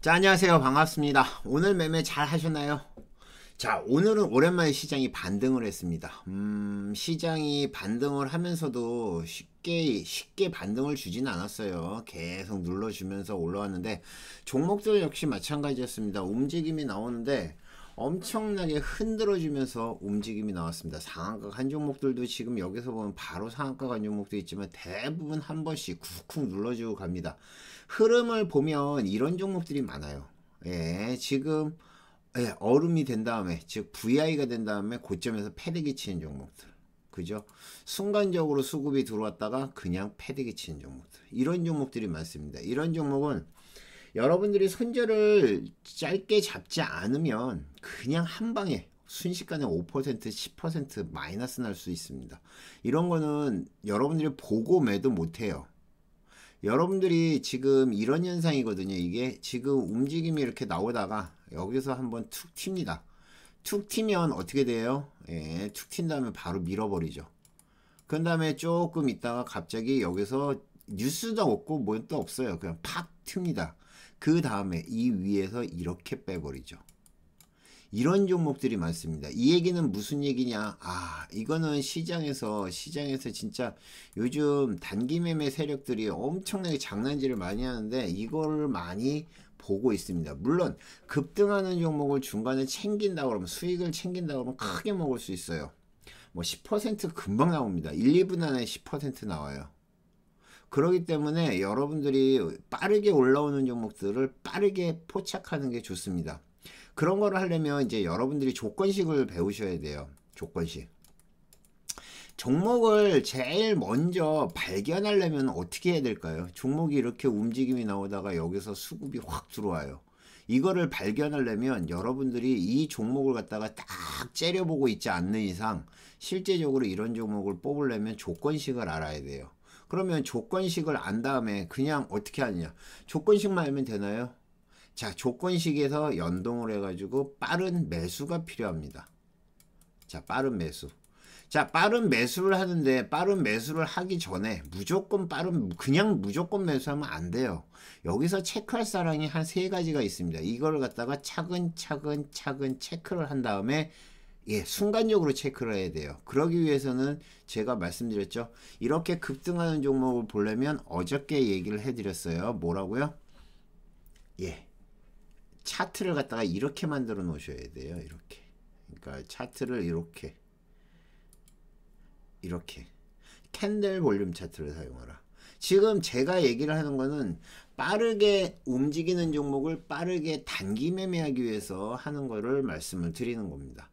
자 안녕하세요 반갑습니다 오늘 매매 잘 하셨나요 자 오늘은 오랜만에 시장이 반등을 했습니다 음 시장이 반등을 하면서도 쉽게 쉽게 반등을 주진 않았어요 계속 눌러주면서 올라왔는데 종목들 역시 마찬가지였습니다 움직임이 나오는데 엄청나게 흔들어주면서 움직임이 나왔습니다. 상한가 간종목들도 지금 여기서 보면 바로 상한가 간종목도 있지만 대부분 한 번씩 쿡쿡 눌러주고 갑니다. 흐름을 보면 이런 종목들이 많아요. 예, 지금 예, 얼음이 된 다음에 즉 VI가 된 다음에 고점에서 패대기 치는 종목들. 그죠? 순간적으로 수급이 들어왔다가 그냥 패대기 치는 종목들. 이런 종목들이 많습니다. 이런 종목은 여러분들이 손절을 짧게 잡지 않으면 그냥 한 방에 순식간에 5% 10% 마이너스 날 수 있습니다. 이런 거는 여러분들이 보고 매도 못해요. 여러분들이 지금 이런 현상이거든요. 이게 지금 움직임이 이렇게 나오다가 여기서 한번 툭 튑니다. 툭 튀면 어떻게 돼요? 예, 툭튄다면 바로 밀어버리죠. 그 다음에 조금 있다가 갑자기 여기서 뉴스도 없고 뭐도 없어요. 그냥 팍 튑니다. 그 다음에 이 위에서 이렇게 빼버리죠. 이런 종목들이 많습니다. 이 얘기는 무슨 얘기냐? 아, 이거는 시장에서, 시장에서 진짜 요즘 단기 매매 세력들이 엄청나게 장난질을 많이 하는데 이걸 많이 보고 있습니다. 물론 급등하는 종목을 중간에 챙긴다 그러면 수익을 챙긴다 그러면 크게 먹을 수 있어요. 뭐 10% 금방 나옵니다. 1, 2분 안에 10% 나와요. 그러기 때문에 여러분들이 빠르게 올라오는 종목들을 빠르게 포착하는 게 좋습니다. 그런 거를 하려면 이제 여러분들이 조건식을 배우셔야 돼요. 조건식. 종목을 제일 먼저 발견하려면 어떻게 해야 될까요? 종목이 이렇게 움직임이 나오다가 여기서 수급이 확 들어와요. 이거를 발견하려면 여러분들이 이 종목을 갖다가 딱 째려보고 있지 않는 이상 실제적으로 이런 종목을 뽑으려면 조건식을 알아야 돼요. 그러면 조건식을 안 다음에 그냥 어떻게 하느냐 조건식만 알면 되나요? 자 조건식에서 연동을 해가지고 빠른 매수가 필요합니다 자 빠른 매수 자 빠른 매수를 하는데 빠른 매수를 하기 전에 무조건 빠른 그냥 무조건 매수하면 안 돼요 여기서 체크할 사람이한 세 가지가 있습니다 이걸 갖다가 차근차근 차근 체크를 한 다음에 예, 순간적으로 체크를 해야 돼요. 그러기 위해서는 제가 말씀드렸죠. 이렇게 급등하는 종목을 보려면 어저께 얘기를 해드렸어요. 뭐라고요? 예. 차트를 갖다가 이렇게 만들어 놓으셔야 돼요. 이렇게. 그러니까 차트를 이렇게. 이렇게. 캔들 볼륨 차트를 사용하라. 지금 제가 얘기를 하는 거는 빠르게 움직이는 종목을 빠르게 단기 매매하기 위해서 하는 거를 말씀을 드리는 겁니다.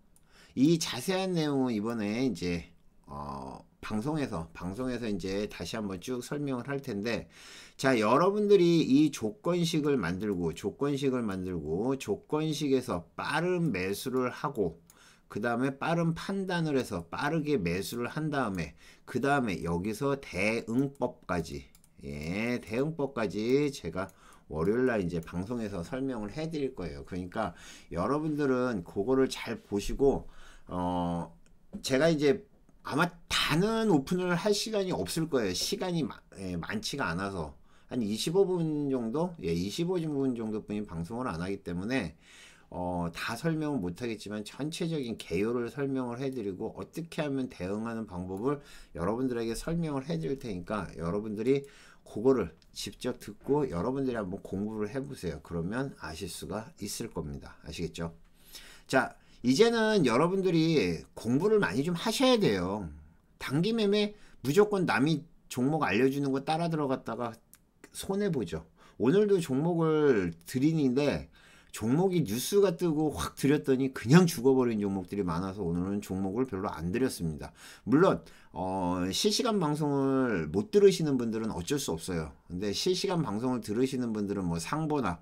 이 자세한 내용은 이번에 이제 어, 방송에서 방송에서 이제 다시 한번 쭉 설명을 할 텐데 자 여러분들이 이 조건식을 만들고 조건식을 만들고 조건식에서 빠른 매수를 하고 그 다음에 빠른 판단을 해서 빠르게 매수를 한 다음에 그 다음에 여기서 대응법까지 예 대응법까지 제가 월요일날 이제 방송에서 설명을 해드릴 거예요. 그러니까 여러분들은 그거를 잘 보시고 어 제가 이제 아마 다는 오픈을 할 시간이 없을 거예요. 시간이 마, 예, 많지가 않아서 한 25분 정도, 예, 25분 정도뿐인 방송을 안 하기 때문에 어, 다 설명은 못하겠지만 전체적인 개요를 설명을 해드리고 어떻게 하면 대응하는 방법을 여러분들에게 설명을 해드릴 테니까 여러분들이 그거를 직접 듣고 여러분들이 한번 공부를 해보세요. 그러면 아실 수가 있을 겁니다. 아시겠죠? 자, 이제는 여러분들이 공부를 많이 좀 하셔야 돼요. 단기 매매 무조건 남이 종목 알려주는 거 따라 들어갔다가 손해보죠. 오늘도 종목을 드리는데 종목이 뉴스가 뜨고 확 들였더니 그냥 죽어버린 종목들이 많아서 오늘은 종목을 별로 안 드렸습니다. 물론 어, 실시간 방송을 못 들으시는 분들은 어쩔 수 없어요. 근데 실시간 방송을 들으시는 분들은 뭐 상보나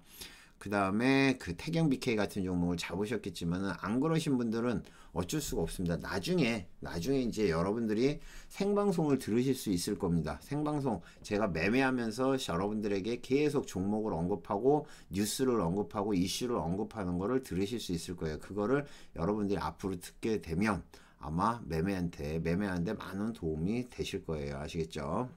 그 다음에 그 태경 BK 같은 종목을 잡으셨겠지만은 안 그러신 분들은 어쩔 수가 없습니다. 나중에 나중에 이제 여러분들이 생방송을 들으실 수 있을 겁니다. 생방송 제가 매매하면서 여러분들에게 계속 종목을 언급하고 뉴스를 언급하고 이슈를 언급하는 거를 들으실 수 있을 거예요. 그거를 여러분들이 앞으로 듣게 되면 아마 매매한테 매매하는데 많은 도움이 되실 거예요. 아시겠죠?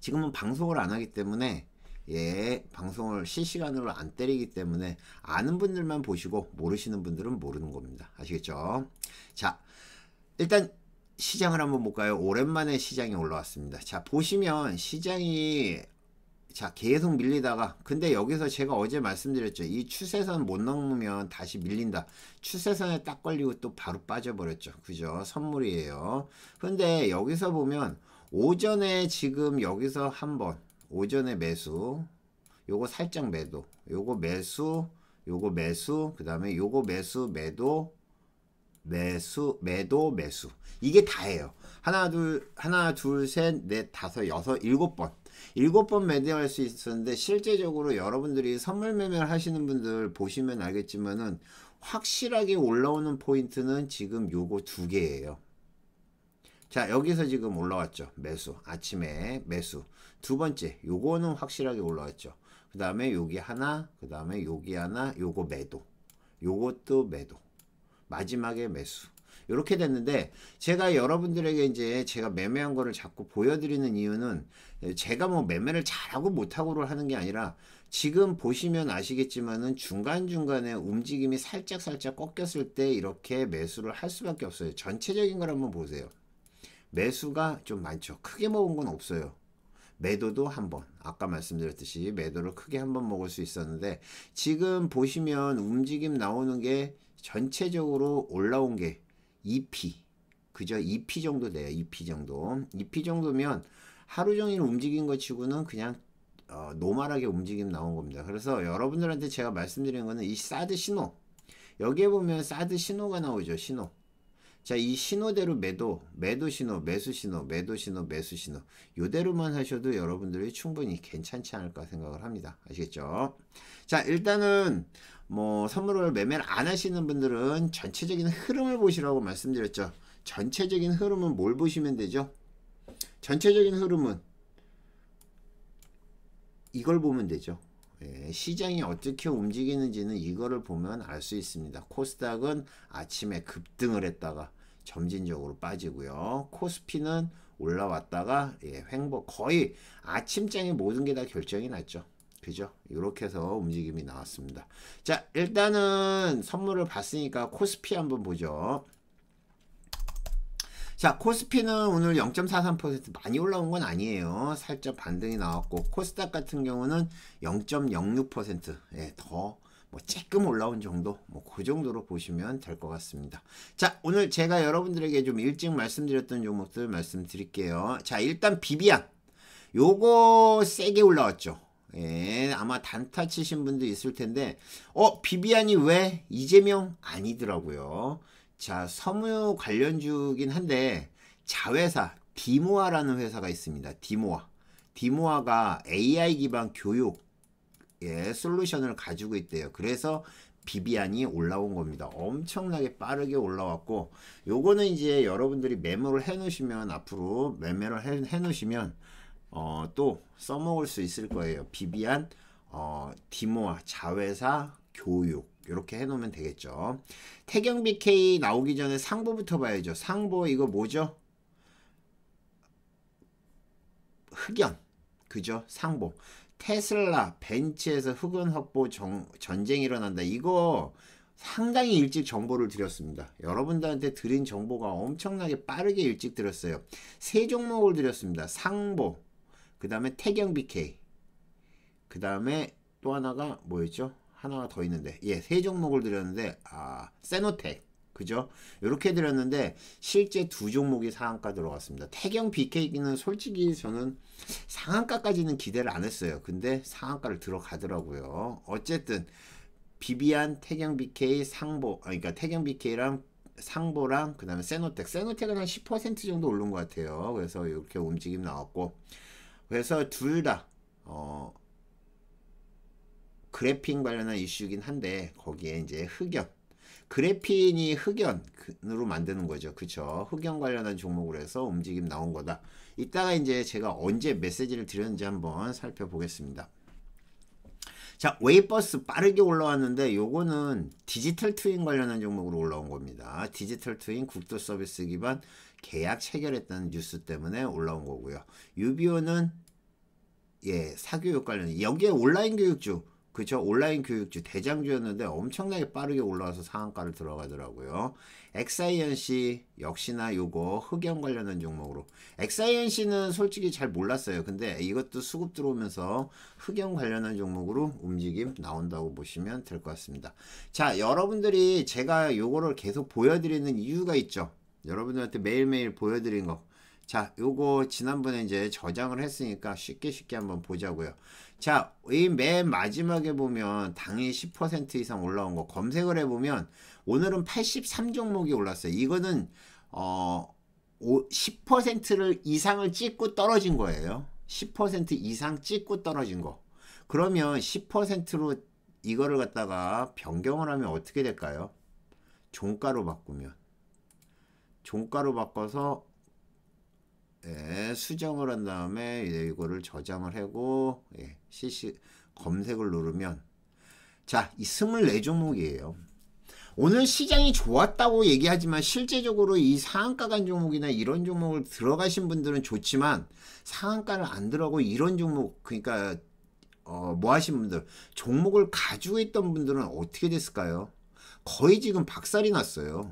지금은 방송을 안 하기 때문에 예, 방송을 실시간으로 안 때리기 때문에 아는 분들만 보시고 모르시는 분들은 모르는 겁니다. 아시겠죠? 자, 일단 시장을 한번 볼까요? 오랜만에 시장이 올라왔습니다. 자, 보시면 시장이 자 계속 밀리다가 근데 여기서 제가 어제 말씀드렸죠 이 추세선 못 넘으면 다시 밀린다 추세선에 딱 걸리고 또 바로 빠져버렸죠 그죠 선물이에요 근데 여기서 보면 오전에 지금 여기서 한번 오전에 매수 요거 살짝 매도 요거 매수 요거 매수 그 다음에 요거 매수 매도 매수 매도 매수 이게 다예요 하나 둘 하나 둘 셋 넷 다섯 여섯 일곱 번 일곱 번 매도할 수 있었는데 실제적으로 여러분들이 선물 매매를 하시는 분들 보시면 알겠지만은 확실하게 올라오는 포인트는 지금 요거 두 개예요 자 여기서 지금 올라왔죠 매수 아침에 매수 두 번째 요거는 확실하게 올라왔죠 그 다음에 여기 하나 그 다음에 여기 하나 요거 매도 요것도 매도 마지막에 매수 이렇게 됐는데 제가 여러분들에게 이제 제가 매매한 거를 자꾸 보여드리는 이유는 제가 뭐 매매를 잘하고 못하고를 하는 게 아니라 지금 보시면 아시겠지만은 중간중간에 움직임이 살짝살짝 꺾였을 때 이렇게 매수를 할 수밖에 없어요 전체적인 걸 한번 보세요 매수가 좀 많죠 크게 먹은 건 없어요 매도도 한 번. 아까 말씀드렸듯이 매도를 크게 한번 먹을 수 있었는데 지금 보시면 움직임 나오는 게 전체적으로 올라온 게 e p 그저 e p 정도 돼요. e p 정도. e p 정도면 하루 종일 움직인 것 치고는 그냥 어, 노멀하게 움직임 나온 겁니다. 그래서 여러분들한테 제가 말씀드린 거는 이 사드 신호. 여기에 보면 사드 신호가 나오죠. 신호. 자, 이 신호대로 매도, 매도 신호, 매수 신호, 매도 신호, 매수 신호. 요대로만 하셔도 여러분들이 충분히 괜찮지 않을까 생각을 합니다. 아시겠죠? 자, 일단은 뭐 선물을 매매를 안 하시는 분들은 전체적인 흐름을 보시라고 말씀드렸죠. 전체적인 흐름은 뭘 보시면 되죠? 전체적인 흐름은 이걸 보면 되죠. 예, 시장이 어떻게 움직이는지는 이거를 보면 알 수 있습니다. 코스닥은 아침에 급등을 했다가 점진적으로 빠지고요. 코스피는 올라왔다가 예, 횡보 거의 아침장에 모든 게 다 결정이 났죠. 그죠? 이렇게 해서 움직임이 나왔습니다. 자 일단은 선물을 봤으니까 코스피 한번 보죠. 자 코스피는 오늘 0.43% 많이 올라온 건 아니에요. 살짝 반등이 나왔고 코스닥 같은 경우는 0.06%더 예, 더뭐 조금 올라온 정도 뭐 그 정도로 보시면 될 것 같습니다 자 오늘 제가 여러분들에게 좀 일찍 말씀드렸던 종목들 말씀드릴게요 자 일단 비비안 요거 세게 올라왔죠 예, 아마 단타 치신 분도 있을 텐데 어 비비안이 왜 이재명 아니더라고요 자, 섬유 관련주긴 한데 자회사 디모아라는 회사가 있습니다. 디모아. 디모아가 AI 기반 교육의 솔루션을 가지고 있대요. 그래서 비비안이 올라온 겁니다. 엄청나게 빠르게 올라왔고 요거는 이제 여러분들이 메모를 해 놓으시면 앞으로 매매를 해, 해 놓으시면 어, 또 써먹을 수 있을 거예요. 비비안 어, 디모아 자회사 교육 이렇게 해놓으면 되겠죠. 태경 BK 나오기 전에 상보부터 봐야죠. 상보 이거 뭐죠? 흑연. 그죠? 상보. 테슬라, 벤츠에서 흑연 확보 정, 전쟁이 일어난다. 이거 상당히 일찍 정보를 드렸습니다. 여러분들한테 드린 정보가 엄청나게 빠르게 일찍 드렸어요. 세 종목을 드렸습니다. 상보, 그 다음에 태경 BK, 그 다음에 또 하나가 뭐였죠? 하나 더 있는데 예세 종목을 드렸는데 아 세노텍 그죠? 이렇게 드렸는데 실제 두 종목이 상한가 들어갔습니다. 태경 BK는 솔직히 저는 상한가까지는 기대를 안 했어요. 근데 상한가를 들어가더라고요. 어쨌든 비비안 태경 BK 상보 아, 그러니까 태경 BK랑 상보랑 그 다음에 세노텍 세노텍은 한 10% 정도 오른 것 같아요. 그래서 이렇게 움직임 나왔고 그래서 둘 다 어, 그래핀 관련한 이슈긴 한데 거기에 이제 흑연 그래핀이 흑연으로 만드는 거죠. 그쵸? 흑연 관련한 종목으로 해서 움직임 나온 거다. 이따가 이제 제가 언제 메시지를 드렸는지 한번 살펴보겠습니다. 자, 웨이버스 빠르게 올라왔는데 요거는 디지털 트윈 관련한 종목으로 올라온 겁니다. 디지털 트윈 국토 서비스 기반 계약 체결했다는 뉴스 때문에 올라온 거고요. 유비오는 예, 사교육 관련 여기에 온라인 교육주 그쵸 온라인 교육주 대장주였는데 엄청나게 빠르게 올라와서 상한가를 들어가더라고요. 엑사이언씨 역시나 요거 흑연 관련된 종목으로 엑사이언씨는 솔직히 잘 몰랐어요. 근데 이것도 수급 들어오면서 흑연 관련한 종목으로 움직임 나온다고 보시면 될 것 같습니다. 자 여러분들이 제가 요거를 계속 보여드리는 이유가 있죠. 여러분들한테 매일매일 보여드린 거. 자 요거 지난번에 이제 저장을 했으니까 쉽게 쉽게 한번 보자고요 자, 이 맨 마지막에 보면 당일 10% 이상 올라온 거 검색을 해보면 오늘은 83종목이 올랐어요. 이거는 어 10%를 이상을 찍고 떨어진 거예요. 10% 이상 찍고 떨어진 거. 그러면 10%로 이거를 갖다가 변경을 하면 어떻게 될까요? 종가로 바꾸면 종가로 바꿔서 예, 수정을 한 다음에 이거를 저장을 하고 예. 실시 검색을 누르면 자, 이 24종목이에요. 오늘 시장이 좋았다고 얘기하지만 실제적으로 이 상한가 간 종목이나 이런 종목을 들어가신 분들은 좋지만 상한가를 안 들어가고 이런 종목 그러니까 어, 뭐 하신 분들 종목을 가지고 있던 분들은 어떻게 됐을까요? 거의 지금 박살이 났어요.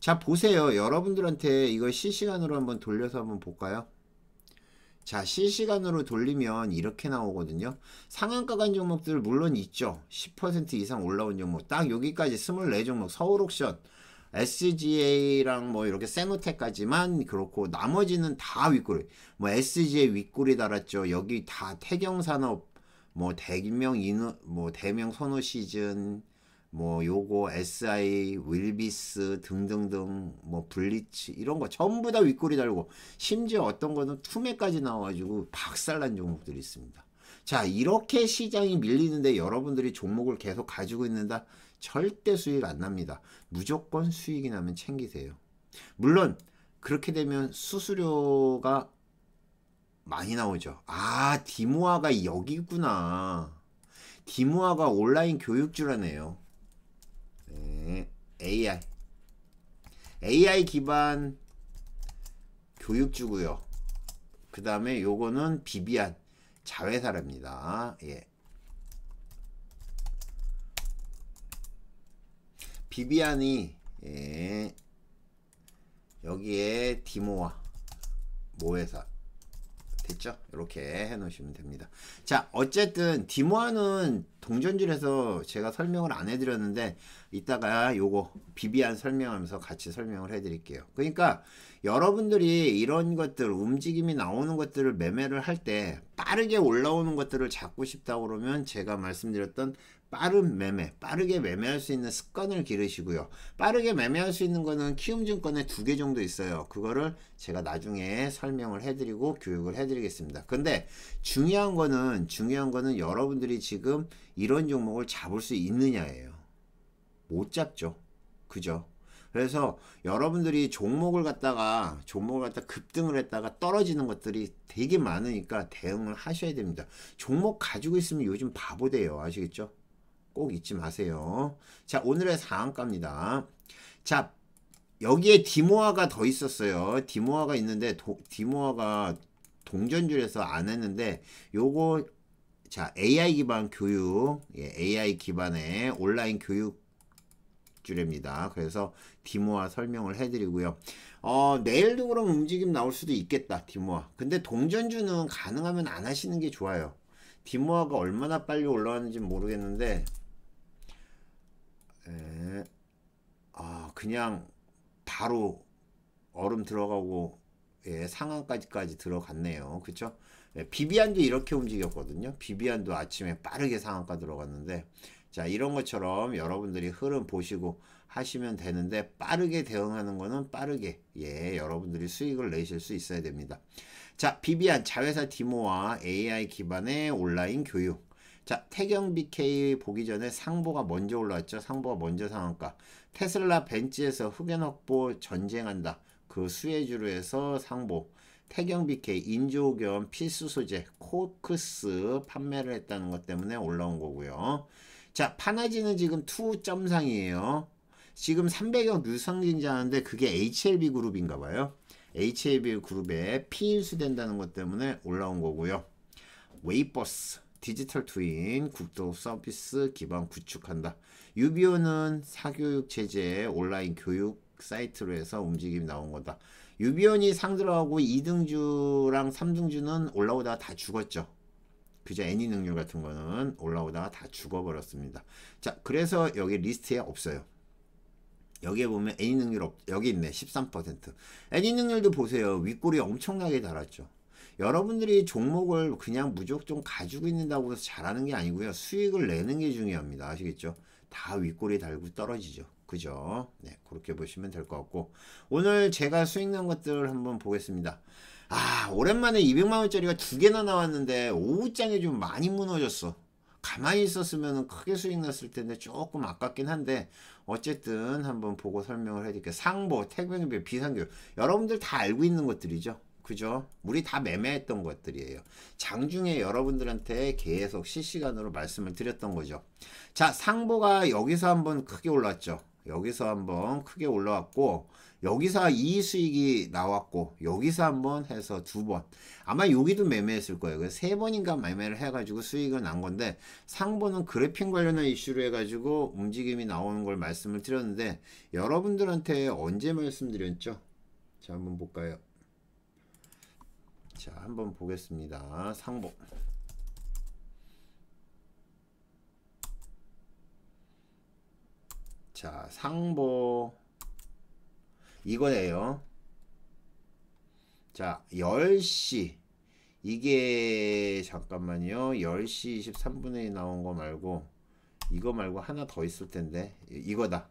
자 보세요. 여러분들한테 이걸 실시간으로 한번 돌려서 한번 볼까요? 자 실시간으로 돌리면 이렇게 나오거든요 상한가 간 종목들 물론 있죠 10% 이상 올라온 종목 딱 여기까지 24종목 서울옥션 SGA랑 뭐 이렇게 세노텍까지만 그렇고 나머지는 다 윗꼬리 뭐 SGA 윗꼬리 달았죠 여기 다 태경산업 뭐 대명 인뭐 대명 선호 시즌 뭐 요거 SI 윌비스 등등등 뭐 블리치 이런 거 전부 다윗골이 달고 심지어 어떤 거는 투매까지 나와가지고 박살난 종목들이 있습니다. 자 이렇게 시장이 밀리는데 여러분들이 종목을 계속 가지고 있는다 절대 수익 안 납니다. 무조건 수익이 나면 챙기세요. 물론 그렇게 되면 수수료가 많이 나오죠. 아 디모아가 여기구나. 있 디모아가 온라인 교육주라네요. AI AI 기반 교육주고요. 그 다음에 요거는 비비안 자회사랍니다. 예. 비비안이 예. 여기에 디모와 모회사 됐죠? 이렇게 해놓으시면 됩니다. 자 어쨌든 디모아는 동전질에서 제가 설명을 안 해드렸는데 이따가 요거 비비안 설명하면서 같이 설명을 해드릴게요. 그러니까 여러분들이 이런 것들 움직임이 나오는 것들을 매매를 할 때 빠르게 올라오는 것들을 잡고 싶다 그러면 제가 말씀드렸던 빠른 매매, 빠르게 매매할 수 있는 습관을 기르시고요. 빠르게 매매할 수 있는 거는 키움증권에 두 개 정도 있어요. 그거를 제가 나중에 설명을 해드리고 교육을 해드리겠습니다. 근데 중요한 거는 중요한 거는 여러분들이 지금 이런 종목을 잡을 수 있느냐예요. 못 잡죠. 그죠? 그래서 여러분들이 종목을 갖다가 종목을 갖다 급등을 했다가 떨어지는 것들이 되게 많으니까 대응을 하셔야 됩니다. 종목 가지고 있으면 요즘 바보 돼요. 아시겠죠? 꼭 잊지 마세요. 자 오늘의 상한가입니다. 자 여기에 디모아가 더 있었어요. 디모아가 있는데 도, 디모아가 동전줄에서 안 했는데 요거 자 AI 기반 교육 예, AI 기반의 온라인 교육 주례입니다. 그래서 디모아 설명을 해드리고요. 어, 내일도 그럼 움직임 나올 수도 있겠다, 디모아. 근데 동전주는 가능하면 안 하시는 게 좋아요. 디모아가 얼마나 빨리 올라왔는지 모르겠는데, 에, 아, 그냥 바로 얼음 들어가고, 예, 상한까지까지 들어갔네요. 그쵸? 예, 비비안도 이렇게 움직였거든요. 비비안도 아침에 빠르게 상한가 들어갔는데, 자 이런 것처럼 여러분들이 흐름 보시고 하시면 되는데 빠르게 대응하는 거는 빠르게 예 여러분들이 수익을 내실 수 있어야 됩니다. 자 비비안 자회사 디모와 AI 기반의 온라인 교육 자 태경 BK 보기 전에 상보가 먼저 올라왔죠. 상보가 먼저 상한가 테슬라 벤츠에서 흑연 확보 전쟁한다. 그 수혜주로 해서 상보 태경 BK 인조 겸 필수 소재 코크스 판매를 했다는 것 때문에 올라온 거고요. 자, 파나지는 지금 2점상이에요. 지금 300억 유상증자하는데 그게 HLB 그룹인가 봐요. HLB 그룹에 피인수된다는 것 때문에 올라온 거고요. 웨이버스 디지털 트윈 국토 서비스 기반 구축한다. 유비온은 사교육 체제 온라인 교육 사이트로 해서 움직임 이 나온 거다. 유비온이 상들어가고 2등주랑 3등주는 올라오다가 다 죽었죠. 그저 애니 능률 같은 거는 올라오다가 다 죽어버렸습니다. 자, 그래서 여기 리스트에 없어요. 여기에 보면 애니 능률 없, 여기 있네. 13%. 애니 능률도 보세요. 윗골이 엄청나게 달았죠. 여러분들이 종목을 그냥 무조건 가지고 있는다고 해서 잘하는 게 아니고요. 수익을 내는 게 중요합니다. 아시겠죠? 다 윗골이 달고 떨어지죠. 그죠? 네, 그렇게 보시면 될 것 같고 오늘 제가 수익 난 것들 한번 보겠습니다. 아 오랜만에 200만원짜리가 두 개나 나왔는데 오후장에 좀 많이 무너졌어 가만히 있었으면 크게 수익 났을 텐데 조금 아깝긴 한데 어쨌든 한번 보고 설명을 해드릴게요 상보, 태백배, 비상교 여러분들 다 알고 있는 것들이죠 그죠? 우리 다 매매했던 것들이에요. 장중에 여러분들한테 계속 실시간으로 말씀을 드렸던 거죠. 자, 상보가 여기서 한번 크게 올랐죠. 여기서 한번 크게 올라왔고 여기서 이수익이 나왔고 여기서 한번 해서 두번 아마 여기도 매매했을 거예요 그세 번인가 매매를 해가지고 수익을 난 건데 상보는 그래핀 관련한 이슈로 해가지고 움직임이 나오는 걸 말씀을 드렸는데 여러분들한테 언제 말씀드렸죠? 자 한번 볼까요? 자 한번 보겠습니다 상보 자 상보 이거예요. 자, 10시. 이게 잠깐만요. 10시 23분에 나온 거 말고 이거 말고 하나 더 있을 텐데 이거다.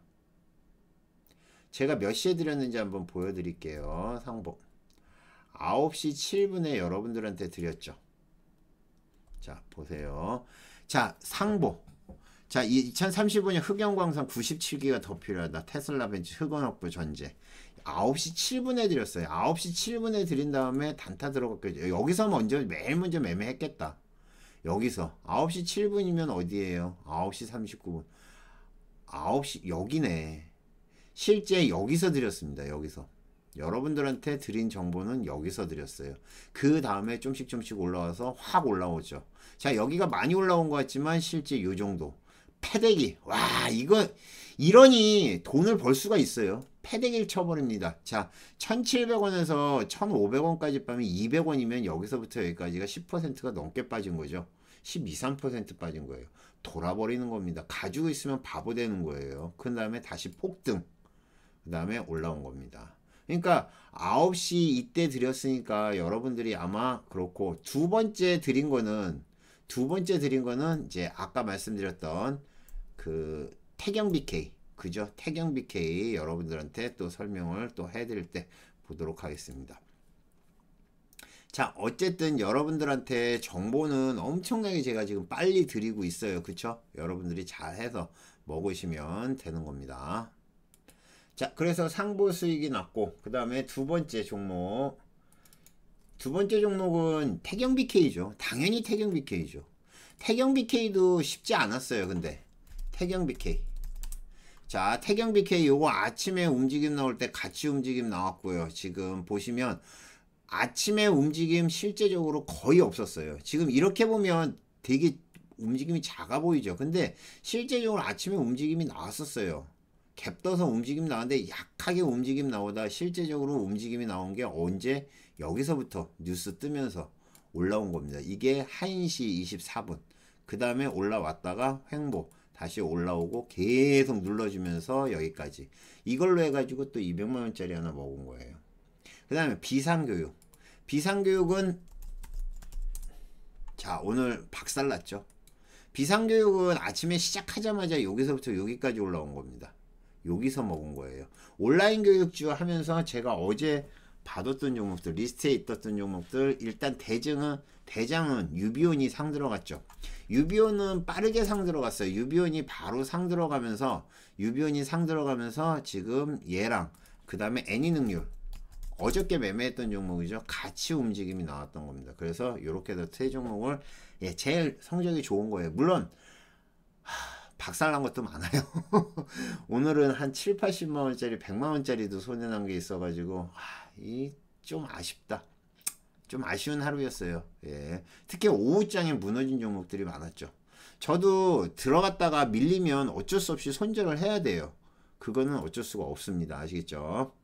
제가 몇 시에 드렸는지 한번 보여드릴게요. 상복. 9시 7분에 여러분들한테 드렸죠. 자, 보세요. 자, 상복. 자, 2035년 흑연광산 97기가 더 필요하다. 테슬라 벤츠 흑원 업부 전제. 9시 7분에 드렸어요. 9시 7분에 드린 다음에 단타 들어갔겠죠. 여기서 먼저 매일 먼저 매매했겠다. 여기서 9시 7분이면 어디예요? 9시 39분. 9시 여기네. 실제 여기서 드렸습니다. 여기서. 여러분들한테 드린 정보는 여기서 드렸어요. 그 다음에 좀씩 좀씩 올라와서 확 올라오죠. 자, 여기가 많이 올라온 것 같지만 실제 요 정도. 패대기. 와, 이거, 이러니 돈을 벌 수가 있어요. 패대기를 쳐버립니다. 자, 1700원에서 1500원까지 빠면 200원이면 여기서부터 여기까지가 10%가 넘게 빠진 거죠. 12, 3% 빠진 거예요. 돌아버리는 겁니다. 가지고 있으면 바보 되는 거예요. 그 다음에 다시 폭등. 그 다음에 올라온 겁니다. 그러니까 9시 이때 드렸으니까 여러분들이 아마 그렇고 두 번째 드린 거는 두 번째 드린 거는 이제 아까 말씀드렸던 그 태경 BK 그죠? 태경 BK 여러분들한테 또 설명을 또 해드릴 때 보도록 하겠습니다. 자 어쨌든 여러분들한테 정보는 엄청나게 제가 지금 빨리 드리고 있어요 그쵸 여러분들이 잘해서 먹으시면 되는 겁니다 자 그래서 상부 수익이 났고 그 다음에 두 번째 종목 두 번째 종목은 태경 BK죠 당연히 태경 BK죠 태경 BK도 쉽지 않았어요 근데 태경 BK 자 태경 BK 요거 아침에 움직임 나올 때 같이 움직임 나왔고요 지금 보시면 아침에 움직임 실제적으로 거의 없었어요 지금 이렇게 보면 되게 움직임이 작아 보이죠 근데 실제적으로 아침에 움직임이 나왔었어요 갭 떠서 움직임 나왔는데 약하게 움직임 나오다 실제적으로 움직임이 나온 게 언제 여기서부터 뉴스 뜨면서 올라온 겁니다 이게 1시 24분 그 다음에 올라왔다가 횡보 다시 올라오고 계속 눌러주면서 여기까지 이걸로 해가지고 또 200만원짜리 하나 먹은 거예요 그 다음에 비상교육 비상교육은 자 오늘 박살났죠 비상교육은 아침에 시작하자마자 여기서부터 여기까지 올라온 겁니다 여기서 먹은 거예요 온라인 교육주 하면서 제가 어제 받았던 종목들 리스트에 있었던 종목들 일단 대증은 대장은 유비온이 상 들어갔죠 유비온은 빠르게 상 들어갔어요. 유비온이 바로 상 들어가면서 유비온이 상 들어가면서 지금 얘랑 그 다음에 애니 능률 어저께 매매했던 종목이죠. 같이 움직임이 나왔던 겁니다. 그래서 이렇게 해서 세 종목을 예, 제일 성적이 좋은 거예요. 물론 하, 박살난 것도 많아요. 오늘은 한 7, 80만원짜리, 100만원짜리도 손해난 게 있어가지고 아, 이좀 아쉽다. 좀 아쉬운 하루였어요. 예. 특히 오후장에 무너진 종목들이 많았죠. 저도 들어갔다가 밀리면 어쩔 수 없이 손절을 해야 돼요. 그거는 어쩔 수가 없습니다. 아시겠죠?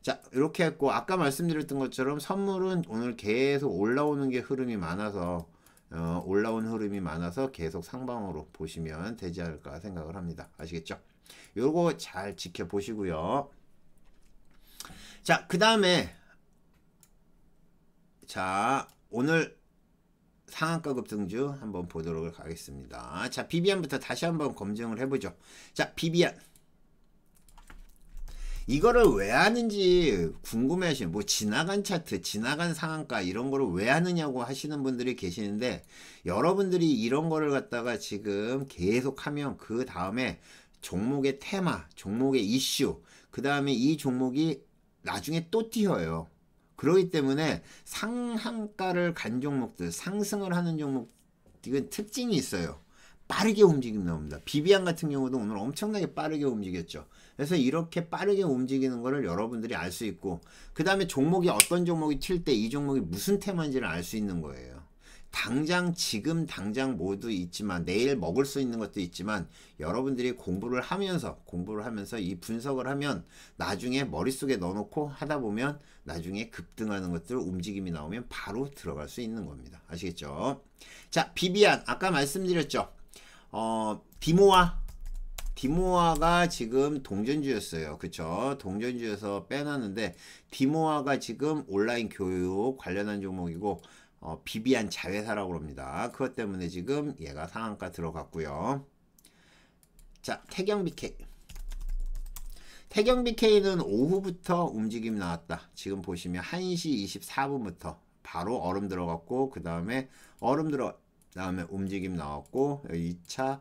자 이렇게 했고 아까 말씀드렸던 것처럼 선물은 오늘 계속 올라오는 게 흐름이 많아서 어, 올라온 흐름이 많아서 계속 상방으로 보시면 되지 않을까 생각을 합니다. 아시겠죠? 요거 잘 지켜보시고요. 자, 그 다음에 자, 오늘 상한가급 등주 한번 보도록 하겠습니다. 자, 비비안부터 다시 한번 검증을 해보죠. 자, 비비안. 이거를 왜 하는지 궁금해 하시면 뭐 지나간 차트, 지나간 상한가 이런 거를 왜 하느냐고 하시는 분들이 계시는데 여러분들이 이런 거를 갖다가 지금 계속 하면 그 다음에 종목의 테마, 종목의 이슈, 그 다음에 이 종목이 나중에 또 뛰어요. 그러기 때문에 상한가를 간 종목들, 상승을 하는 종목, 이건 특징이 있어요. 빠르게 움직임 나옵니다. 비비안 같은 경우도 오늘 엄청나게 빠르게 움직였죠. 그래서 이렇게 빠르게 움직이는 것을 여러분들이 알 수 있고 그 다음에 종목이 어떤 종목이 튈때이 종목이 무슨 테마인지를 알 수 있는 거예요. 당장 지금 당장 모두 있지만 내일 먹을 수 있는 것도 있지만 여러분들이 공부를 하면서 공부를 하면서 이 분석을 하면 나중에 머릿속에 넣어놓고 하다 보면 나중에 급등하는 것들 움직임이 나오면 바로 들어갈 수 있는 겁니다. 아시겠죠? 자 비비안 아까 말씀드렸죠. 어 디모아 디모아가 지금 동전주였어요. 그쵸? 동전주에서 빼놨는데 디모아가 지금 온라인 교육 관련한 종목이고 어, 비비안 자회사라고 합니다. 그것 때문에 지금 얘가 상한가 들어갔고요. 자, 태경 BK. 태경 BK는 오후부터 움직임 나왔다. 지금 보시면 1시 24분부터 바로 얼음 들어갔고 그 다음에 얼음 들어 다음에 움직임 나왔고 2차,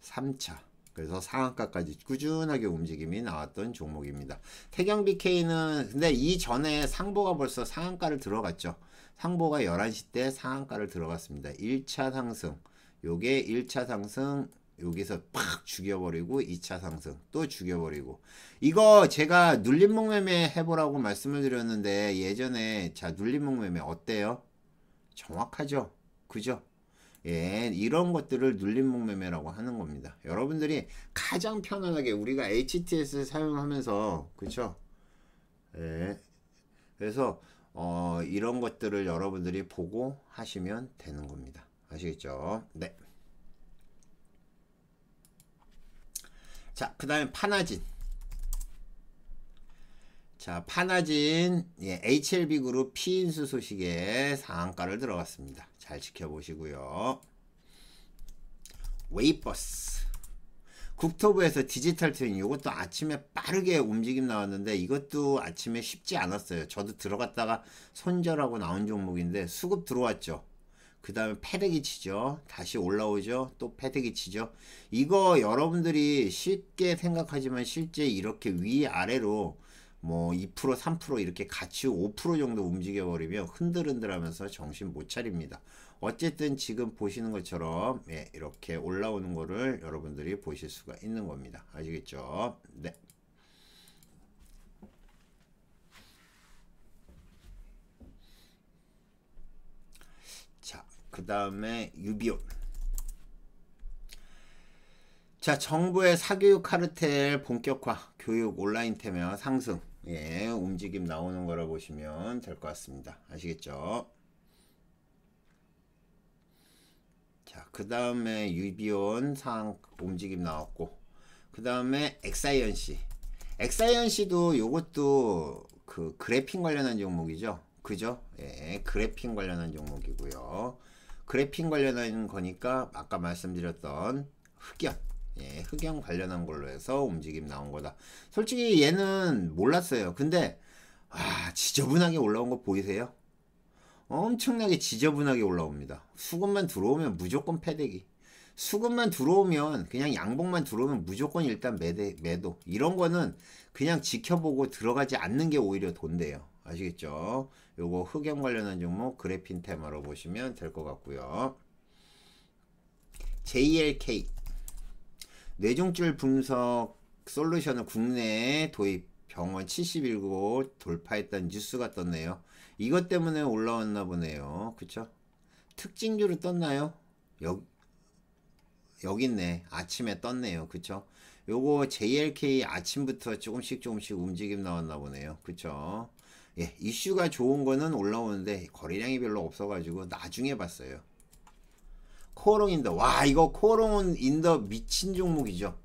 3차 그래서 상한가까지 꾸준하게 움직임이 나왔던 종목입니다. 태경 BK는 근데 이전에 상보가 벌써 상한가를 들어갔죠. 상보가 11시 때 상한가를 들어갔습니다. 1차 상승. 요게 1차 상승 여기서 팍 죽여버리고 2차 상승 또 죽여버리고 이거 제가 눌림목 매매 해보라고 말씀을 드렸는데 예전에 자 눌림목 매매 어때요? 정확하죠? 그죠? 예, 이런 것들을 눌림목 매매라고 하는 겁니다. 여러분들이 가장 편안하게 우리가 HTS 사용하면서 그쵸? 예, 그래서 어, 이런 것들을 여러분들이 보고 하시면 되는 겁니다. 아시겠죠? 네. 자, 그 다음에 파나진. 자, 파나진, 예, HLB그룹 피인수 소식에 상한가를 들어갔습니다. 잘 지켜보시고요. 웨이버스. 국토부에서 디지털 트윈 이것도 아침에 빠르게 움직임 나왔는데 이것도 아침에 쉽지 않았어요. 저도 들어갔다가 손절하고 나온 종목인데 수급 들어왔죠. 그 다음에 패대기 치죠. 다시 올라오죠. 또 패대기 치죠. 이거 여러분들이 쉽게 생각하지만 실제 이렇게 위아래로 뭐 2% 3% 이렇게 같이 5% 정도 움직여버리면 흔들흔들하면서 정신 못 차립니다. 어쨌든 지금 보시는 것처럼 예, 이렇게 올라오는 거를 여러분들이 보실 수가 있는 겁니다. 아시겠죠? 네. 자, 그 다음에 유비온. 자, 정부의 사교육 카르텔 본격화, 교육 온라인 태면 상승, 예, 움직임 나오는 거라 보시면 될 것 같습니다. 아시겠죠? 자, 그 다음에 유비온 상 움직임 나왔고, 그 다음에 엑사이언시. 엑사이언시도 요것도 그 그래핀 관련한 종목이죠. 그죠? 예, 그래핀 관련한 종목이고요. 그래핀 관련한 거니까 아까 말씀드렸던 흑연. 예, 흑연 관련한 걸로 해서 움직임 나온 거다. 솔직히 얘는 몰랐어요. 근데 아, 지저분하게 올라온 거 보이세요? 엄청나게 지저분하게 올라옵니다. 수급만 들어오면 무조건 패대기. 수급만 들어오면 그냥 양봉만 들어오면 무조건 일단 매대, 매도. 이런 거는 그냥 지켜보고 들어가지 않는 게 오히려 돈돼요. 아시겠죠? 요거 흑염 관련한 종목 그래핀 테마로 보시면 될 것 같고요. JLK 뇌종줄 분석 솔루션을 국내에 도입 병원 71곳 돌파했다는 뉴스가 떴네요. 이것 때문에 올라왔나 보네요. 그쵸? 특징주로 떴나요? 여, 여기 있네. 아침에 떴네요. 그쵸? 요거 JLK 아침부터 조금씩 조금씩 움직임 나왔나 보네요. 그쵸? 예, 이슈가 좋은 거는 올라오는데 거래량이 별로 없어가지고 나중에 봤어요. 코어롱 인더. 와, 이거 코어롱 인더 미친 종목이죠.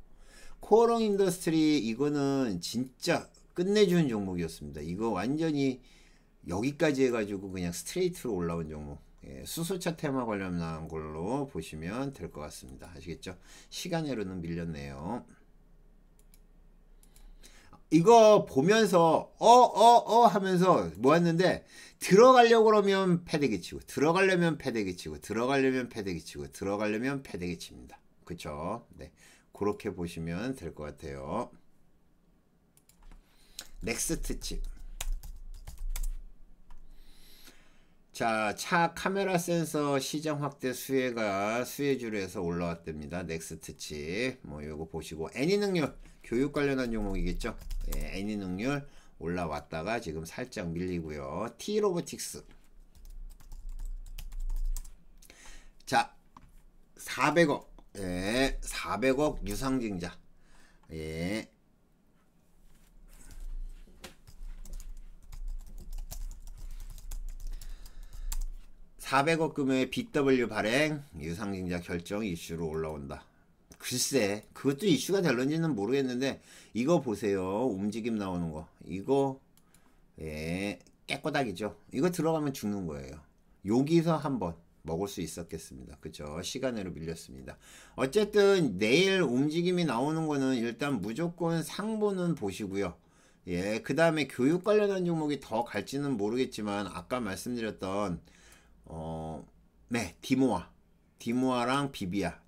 코어롱 인더스트리 이거는 진짜 끝내주는 종목이었습니다. 이거 완전히 여기까지 해가지고 그냥 스트레이트로 올라온 종목 예, 수소차 테마 관련한 걸로 보시면 될 것 같습니다. 아시겠죠? 시간으로는 밀렸네요. 이거 보면서 어 어어 어, 어 하면서 뭐았는데 들어가려고 그러면 패대기 치고 들어가려면 패대기 치고 들어가려면 패대기 치고 들어가려면 패대기 칩니다. 그쵸? 네. 그렇게 보시면 될 것 같아요. 넥스트 칩. 자, 차 카메라 센서 시장 확대 수혜가 수혜주로에서 올라왔답니다. 넥스트 칩. 뭐 요거 보시고 애니 능률 교육 관련한 종목이겠죠. 예, 애니 능률 올라왔다가 지금 살짝 밀리고요. 티 로보틱스. 자, 400억. 예, 400억 유상증자. 예, 400억 금의 BW 발행 유상증자 결정 이슈로 올라온다. 글쎄 그것도 이슈가 될런지는 모르겠는데 이거 보세요 움직임 나오는 거 이거 예 깨꼬닥이죠 이거 들어가면 죽는 거예요 여기서 한번 먹을 수 있었겠습니다 그죠 시간으로 밀렸습니다 어쨌든 내일 움직임이 나오는 거는 일단 무조건 상보는 보시고요 예그 다음에 교육 관련한 종목이 더 갈지는 모르겠지만 아까 말씀드렸던 어, 네, 디모아. 디모아랑 비비아.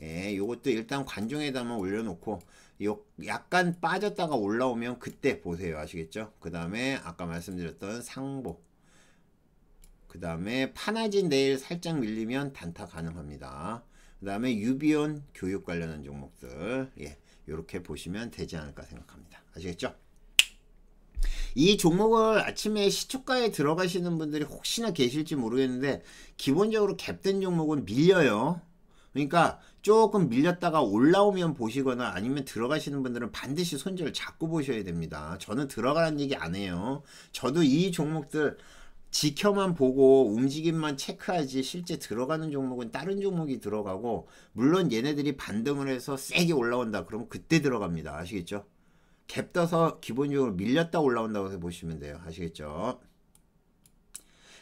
예, 요것도 일단 관중에다만 올려놓고 요 약간 빠졌다가 올라오면 그때 보세요. 아시겠죠? 그 다음에 아까 말씀드렸던 상보. 그 다음에 파나진 내일 살짝 밀리면 단타 가능합니다. 그 다음에 유비온 교육 관련한 종목들 예, 이렇게 보시면 되지 않을까 생각합니다. 아시겠죠? 이 종목을 아침에 시초가에 들어가시는 분들이 혹시나 계실지 모르겠는데 기본적으로 갭된 종목은 밀려요. 그러니까 조금 밀렸다가 올라오면 보시거나 아니면 들어가시는 분들은 반드시 손절을 잡고 보셔야 됩니다. 저는 들어가라는 얘기 안 해요. 저도 이 종목들 지켜만 보고 움직임만 체크하지 실제 들어가는 종목은 다른 종목이 들어가고 물론 얘네들이 반등을 해서 세게 올라온다 그러면 그때 들어갑니다. 아시겠죠? 갭 떠서 기본적으로 밀렸다 올라온다고 보시면 돼요. 아시겠죠?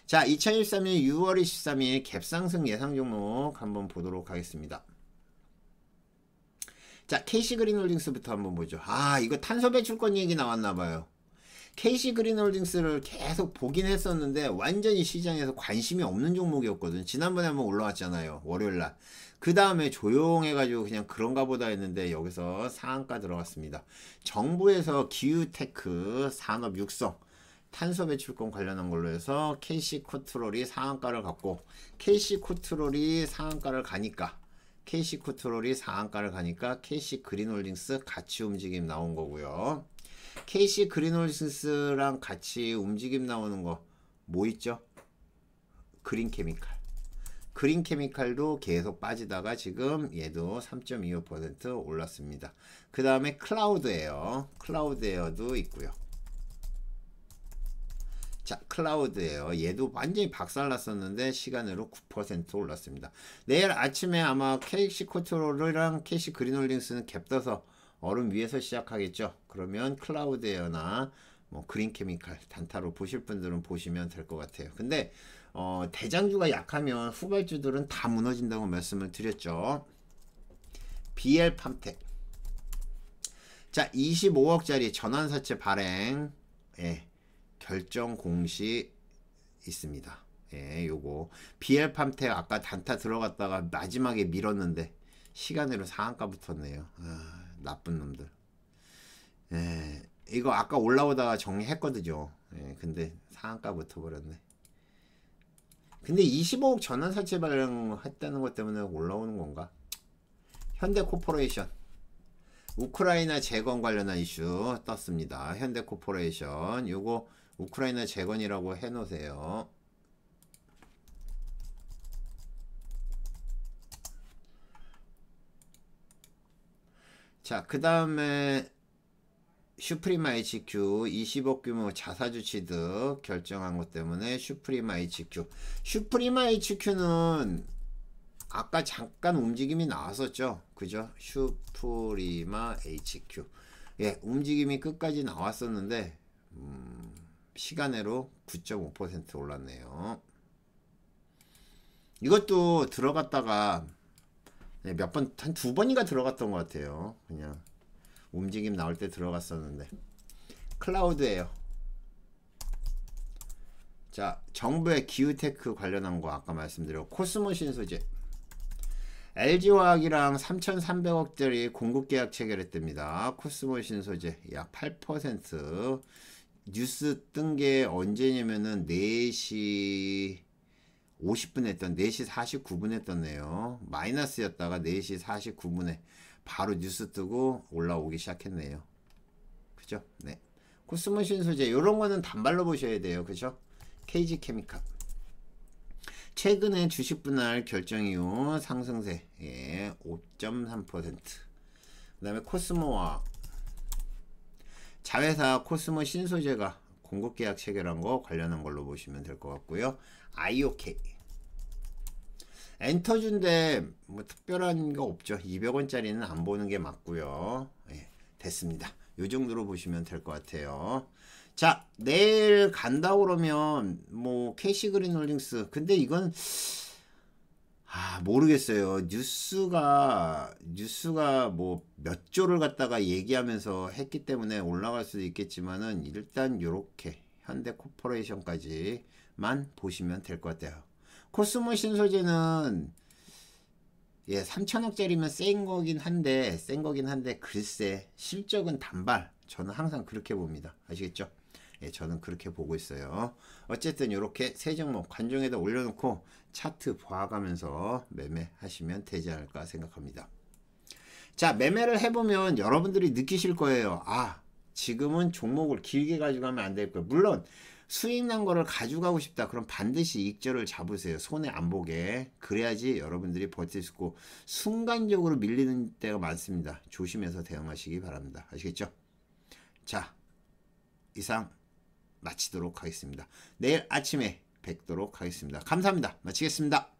자, 2013년 6월 23일 갭상승 예상 종목 한번 보도록 하겠습니다. 자, KC 그린홀딩스부터 한번 보죠. 아, 이거 탄소 배출권 얘기 나왔나봐요. KC 그린홀딩스를 계속 보긴 했었는데 완전히 시장에서 관심이 없는 종목이었거든. 지난번에 한번 올라왔잖아요. 월요일날. 그 다음에 조용해가지고 그냥 그런가 보다 했는데 여기서 상한가 들어갔습니다. 정부에서 기후테크 산업 육성 탄소 배출권 관련한 걸로 해서 KC 코트롤이 상한가를 갖고 KC 코트롤이 상한가를 가니까 KC 코트롤이 상한가를 가니까 KC 그린홀딩스 같이 움직임 나온 거고요. KC 그린홀딩스랑 같이 움직임 나오는 거 뭐 있죠? 그린케미칼. 그린 케미칼도 계속 빠지다가 지금 얘도 3.25% 올랐습니다. 그 다음에 클라우드 에어, 클라우드 에어도 있고요. 자클라우드에요 얘도 완전히 박살났었는데 시간으로 9% 올랐습니다 내일 아침에 아마 KC 코트롤이랑 KC 그린홀딩스는 갭떠서 얼음 위에서 시작하겠죠 그러면 클라우드에어나 뭐 그린케미칼 단타로 보실 분들은 보시면 될 것 같아요 근데 어, 대장주가 약하면 후발주들은 다 무너진다고 말씀을 드렸죠. BL 팜텍. 자, 25억짜리 전환사채 발행. 예. 결정 공시 있습니다. 예, 요거. BL 팜텍 아까 단타 들어갔다가 마지막에 밀었는데 시간으로 상한가 붙었네요. 아, 나쁜 놈들. 예. 이거 아까 올라오다가 정리했거든요. 예, 근데 상한가 붙어버렸네. 근데 25억 전환 설치 발행했다는 것 때문에 올라오는 건가? 현대코퍼레이션 우크라이나 재건 관련한 이슈 떴습니다. 현대코퍼레이션 요거 우크라이나 재건이라고 해놓으세요. 자, 그 다음에 슈프림 ICQ 2 5 규모 자사주 취득 결정한 것 때문에 슈프림 ICQ 슈프림 ICQ는 아까 잠깐 움직임이 나왔었죠 그죠 슈프리마 HQ 예 움직임이 끝까지 나왔었는데 음, 시간으로 9.5% 올랐네요 이것도 들어갔다가 네, 몇번 한 두 번인가 들어갔던 것 같아요 그냥 움직임 나올 때 들어갔었는데 클라우드예요 자 정부의 기후테크 관련한 거 아까 말씀드렸고 코스모 신소재 LG화학이랑 3,300억짜리 공급계약 체결했답니다. 코스모 신소재 약8% 뉴스 뜬 게 언제냐면은 4시 50분 했던 4시 49분 했던네요. 마이너스였다가 4시 49분에 바로 뉴스 뜨고 올라오기 시작했네요. 그죠? 네. 코스모 신소재 이런 거는 단발로 보셔야 돼요. 그죠? KG 케미칼. 최근에 주식 분할 결정 이후 상승세 예, 5.3%. 그다음에 코스모와 자회사 코스모 신소재가 공급 계약 체결한 거 관련한 걸로 보시면 될 것 같고요. IOK 엔터준데 뭐 특별한 거 없죠. 200원짜리는 안 보는 게 맞고요. 예, 됐습니다. 요 정도로 보시면 될 것 같아요. 자 내일 간다 그러면 뭐 캐시 그린 홀딩스 근데 이건 아 모르겠어요 뉴스가 뉴스가 뭐 몇 조를 갖다가 얘기하면서 했기 때문에 올라갈 수도 있겠지만은 일단 요렇게 현대 코퍼레이션까지만 보시면 될 것 같아요 코스모 신소재는 예, 3천억짜리면 센 거긴 한데 센 거긴 한데 글쎄 실적은 단발. 저는 항상 그렇게 봅니다. 아시겠죠? 예, 저는 그렇게 보고 있어요. 어쨌든 이렇게 세 종목 관중에다 올려놓고 차트 보아가면서 매매하시면 되지 않을까 생각합니다. 자, 매매를 해보면 여러분들이 느끼실 거예요. 아, 지금은 종목을 길게 가지고 가면 안 될 거예요. 물론 수익난 거를 가져가고 싶다. 그럼 반드시 익절을 잡으세요. 손에 안 보게. 그래야지 여러분들이 버틸 수 있고 순간적으로 밀리는 때가 많습니다. 조심해서 대응하시기 바랍니다. 아시겠죠? 자, 이상 마치도록 하겠습니다. 내일 아침에 뵙도록 하겠습니다. 감사합니다. 마치겠습니다.